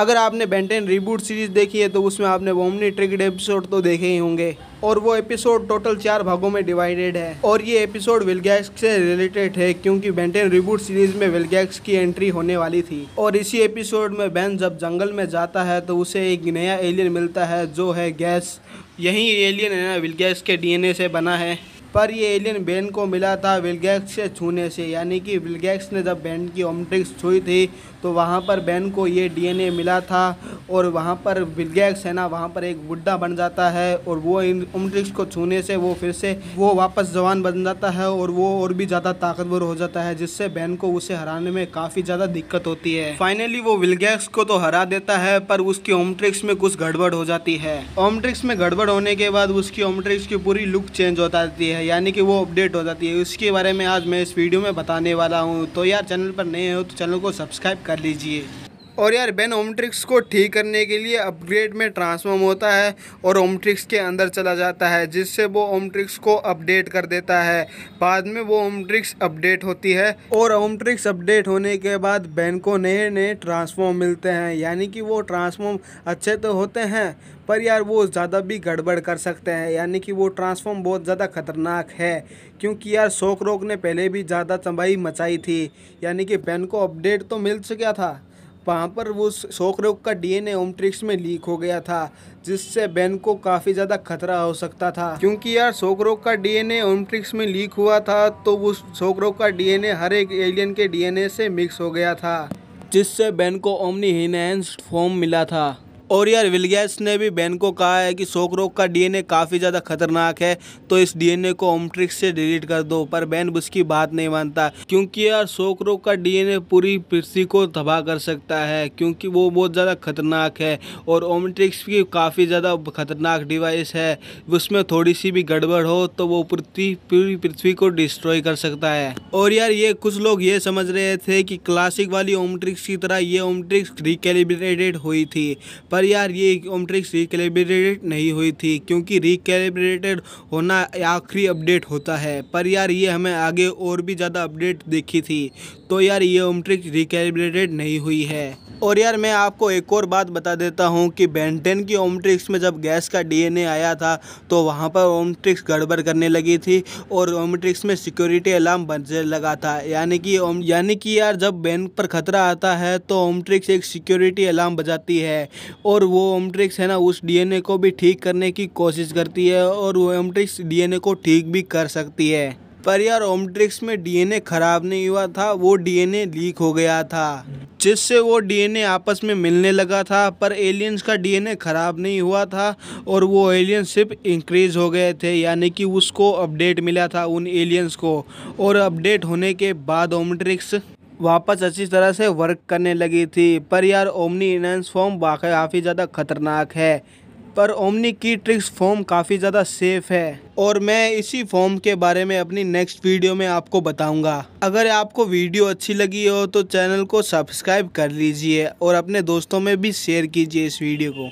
अगर आपने Ben Ten reboot series देखी है तो उसमें आपने वोमनी ट्रिकड एपिसोड तो देखे ही होंगे और वो एपिसोड टोटल चार भागों में डिवाइडेड है और ये एपिसोड विलगैक्स से रिलेटेड है क्योंकि बेंटेन रिबूट सीरीज में विलगैक्स की एंट्री होने वाली थी और इसी एपिसोड में बैन जब जंगल में जाता है तो उसे एक नया एलियन मिलता है जो है गैस यही एलियन है ना विलगैक्स के डी से बना है पर ये एलियन बेन को मिला था विलगैक्स से छूने से यानी कि विलगैक्स ने जब बेन की ओमट्रिक्स छुई थी तो वहाँ पर बेन को ये डीएनए मिला था और वहाँ पर विलगैक्स है ना वहाँ पर एक बुढ़ा बन जाता है और वो इन ओमट्रिक्स को छूने से वो फिर से वो वापस जवान बन जाता है और वो और भी ज़्यादा ताकतवर हो जाता है जिससे बैन को उसे हराने में काफ़ी ज़्यादा दिक्कत होती है फाइनली वो विलगैक्स को तो हरा देता है पर उसकी ओमट्रिक्स में कुछ गड़बड़ हो जाती है ओमट्रिक्स में गड़बड़ होने के बाद उसकी ओमट्रिक्स की पूरी लुक चेंज हो जाती है हैं यानी कि वो अपडेट हो जाती है उसके बारे में आज मैं इस वीडियो में बताने वाला हूँ तो यार चैनल पर नए हो तो चैनल को सब्सक्राइब कर लीजिए और यार बेन ओमट्रिक्स को ठीक करने के लिए अपग्रेड में ट्रांसफॉर्म होता है और ओमट्रिक्स के अंदर चला जाता है जिससे वो ओमट्रिक्स को अपडेट कर देता है बाद में वो ओमट्रिक्स अपडेट होती है और ओमट्रिक्स अपडेट होने के बाद बेन को नए नए ट्रांसफॉर्म मिलते हैं यानी कि वो ट्रांसफॉर्म अच्छे तो होते हैं पर यार वो ज़्यादा भी गड़बड़ कर सकते हैं यानी कि वो ट्रांसफॉर्म बहुत ज़्यादा ख़तरनाक है क्योंकि यार शोक रोग ने पहले भी ज़्यादा तबाही मचाई थी यानी कि बेन को अपडेट तो मिल चुका था वहाँ पर वो शोकरोग का डीएनए ओमट्रिक्स में लीक हो गया था जिससे बेन को काफ़ी ज़्यादा खतरा हो सकता था क्योंकि यार शोकरोग का डीएनए ओमट्रिक्स में लीक हुआ था तो वो शोकरोग का डीएनए हर एक एलियन के डीएनए से मिक्स हो गया था जिससे बेन को ओमनी फॉर्म मिला था और यार विलगैस ने भी बैन को कहा है कि शोक रोग का डीएनए काफ़ी ज़्यादा खतरनाक है तो इस डीएनए को ओमट्रिक्स से डिलीट कर दो पर बैन उसकी बात नहीं मानता क्योंकि यार शोक रोग का डीएनए पूरी पृथ्वी को तबाह कर सकता है क्योंकि वो बहुत ज़्यादा खतरनाक है और ओमट्रिक्स की काफ़ी ज़्यादा खतरनाक डिवाइस है उसमें थोड़ी सी भी गड़बड़ हो तो वो पृथ्वी पूरी पृथ्वी को डिस्ट्रॉय कर सकता है और यार ये कुछ लोग ये समझ रहे थे कि क्लासिक वाली ओमट्रिक्स की तरह ये ओमट्रिक्स रिकेलिब्रेटेड हुई थी पर पर ये ओमट्रिक्स रिकैलिब्रेटेड नहीं हुई थी क्योंकि रिकैलिब्रेटेड होना आखिरी अपडेट होता है पर यार ये हमें आगे और भी ज़्यादा अपडेट देखी थी तो यार ये ओमट्रिक्स रिकैलिब्रेटेड नहीं हुई है और यार मैं आपको एक और बात बता देता हूँ कि बेंटेन की ओमट्रिक्स में जब गैस का डीएनए आया था तो वहाँ पर ओमट्रिक्स गड़बड़ करने लगी थी और ओमट्रिक्स में सिक्योरिटी अलार्म बजने लगा था यानी कि यानी कि यार जब बैंक पर खतरा आता है तो ओमट्रिक्स एक सिक्योरिटी अलार्म बजाती है और वो ओमट्रिक्स है ना उस डीएनए को भी ठीक करने की कोशिश करती है और वो ओमट्रिक्स डीएनए को ठीक भी कर सकती है पर यार ओमट्रिक्स में डीएनए खराब नहीं हुआ था वो डीएनए लीक हो गया था जिससे वो डीएनए आपस में मिलने लगा था पर एलियंस का डीएनए ख़राब नहीं हुआ था और वो एलियंस सिर्फ इंक्रीज़ हो गए थे यानी कि उसको अपडेट मिला था उन एलियंस को और अपडेट होने के बाद ओमट्रिक्स वापस अच्छी तरह से वर्क करने लगी थी पर यार ओमनी इनहेंस फॉर्म वाकई काफ़ी ज़्यादा ख़तरनाक है पर ओमनी की ट्रिक्स फॉर्म काफ़ी ज़्यादा सेफ है और मैं इसी फॉर्म के बारे में अपनी नेक्स्ट वीडियो में आपको बताऊंगा अगर आपको वीडियो अच्छी लगी हो तो चैनल को सब्सक्राइब कर लीजिए और अपने दोस्तों में भी शेयर कीजिए इस वीडियो को